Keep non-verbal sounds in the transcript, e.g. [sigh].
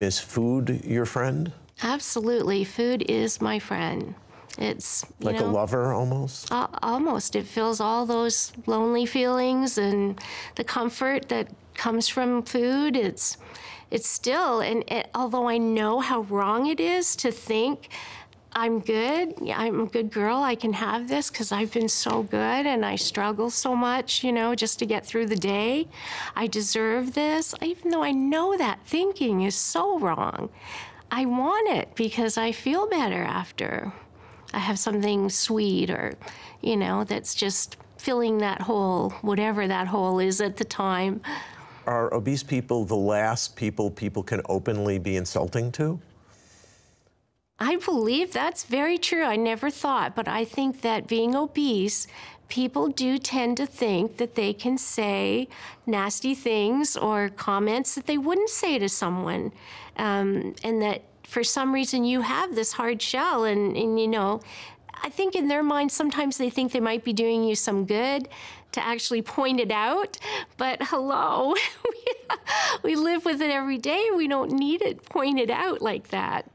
Is food your friend? Absolutely. Food is my friend. It's like know, a lover almost? Uh, almost. It fills all those lonely feelings and the comfort that comes from food. It's it's still and it, although I know how wrong it is to think I'm good. I'm a good girl. I can have this because I've been so good and I struggle so much, you know, just to get through the day. I deserve this. Even though I know that thinking is so wrong, I want it because I feel better after. I have something sweet or, you know, that's just filling that hole, whatever that hole is at the time. Are obese people the last people people can openly be insulting to? I believe that's very true. I never thought, but I think that being obese, people do tend to think that they can say nasty things or comments that they wouldn't say to someone. Um, and that for some reason you have this hard shell, and, and you know, I think in their mind, sometimes they think they might be doing you some good to actually point it out. But hello, [laughs] we live with it every day. We don't need it pointed out like that.